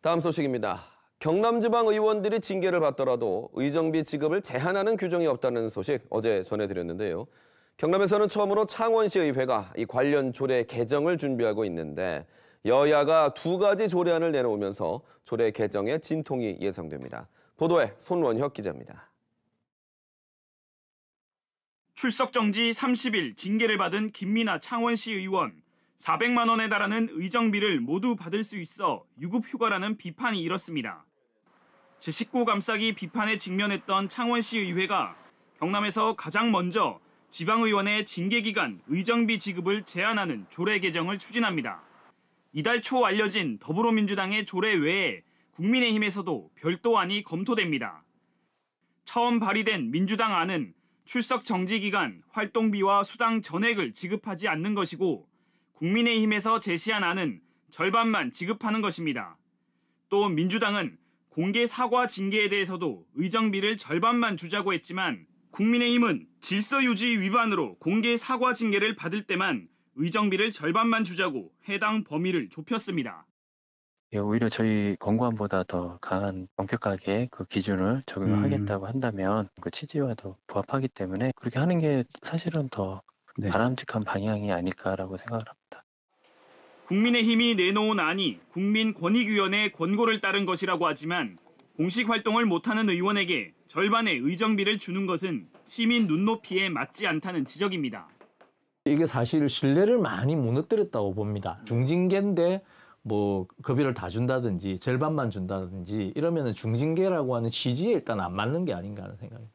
다음 소식입니다. 경남지방 의원들이 징계를 받더라도 의정비 지급을 제한하는 규정이 없다는 소식 어제 전해드렸는데요. 경남에서는 처음으로 창원시의회가 이 관련 조례 개정을 준비하고 있는데 여야가 두 가지 조례안을 내놓으면서 조례 개정의 진통이 예상됩니다. 보도에 손원혁 기자입니다. 출석 정지 30일 징계를 받은 김민아 창원시 의원. 400만 원에 달하는 의정비를 모두 받을 수 있어 유급 휴가라는 비판이 일었습니다. 제19 감싸기 비판에 직면했던 창원시 의회가 경남에서 가장 먼저 지방의원의 징계기간 의정비 지급을 제한하는 조례 개정을 추진합니다. 이달 초 알려진 더불어민주당의 조례 외에 국민의힘에서도 별도안이 검토됩니다. 처음 발의된 민주당 안은 출석 정지 기간 활동비와 수당 전액을 지급하지 않는 것이고 국민의힘에서 제시한 안은 절반만 지급하는 것입니다. 또 민주당은 공개 사과 징계에 대해서도 의정비를 절반만 주자고 했지만 국민의힘은 질서 유지 위반으로 공개 사과 징계를 받을 때만 의정비를 절반만 주자고 해당 범위를 좁혔습니다. 예, 오히려 저희 권고안보다 더 강한 엄격하게 그 기준을 적용하겠다고 음. 한다면 그 취지와도 부합하기 때문에 그렇게 하는 게 사실은 더 네. 바람직한 방향이 아닐까라고 생각을 합니다. 국민의힘이 내놓은 안이 국민권익위원회 권고를 따른 것이라고 하지만 공식 활동을 못하는 의원에게 절반의 의정비를 주는 것은 시민 눈높이에 맞지 않다는 지적입니다. 이게 사실 신뢰를 많이 무너뜨렸다고 봅니다. 중징계인데 뭐 급여를 다 준다든지 절반만 준다든지 이러면 중징계라고 하는 취지에 일단 안 맞는 게 아닌가 하는 생각입니다.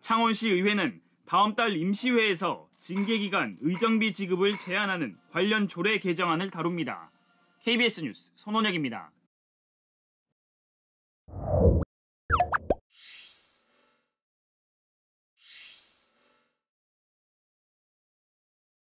창원시 의회는 다음 달 임시회에서 징계기간 의정비 지급을 제한하는 관련 조례 개정안을 다룹니다. KBS 뉴스 손원혁입니다.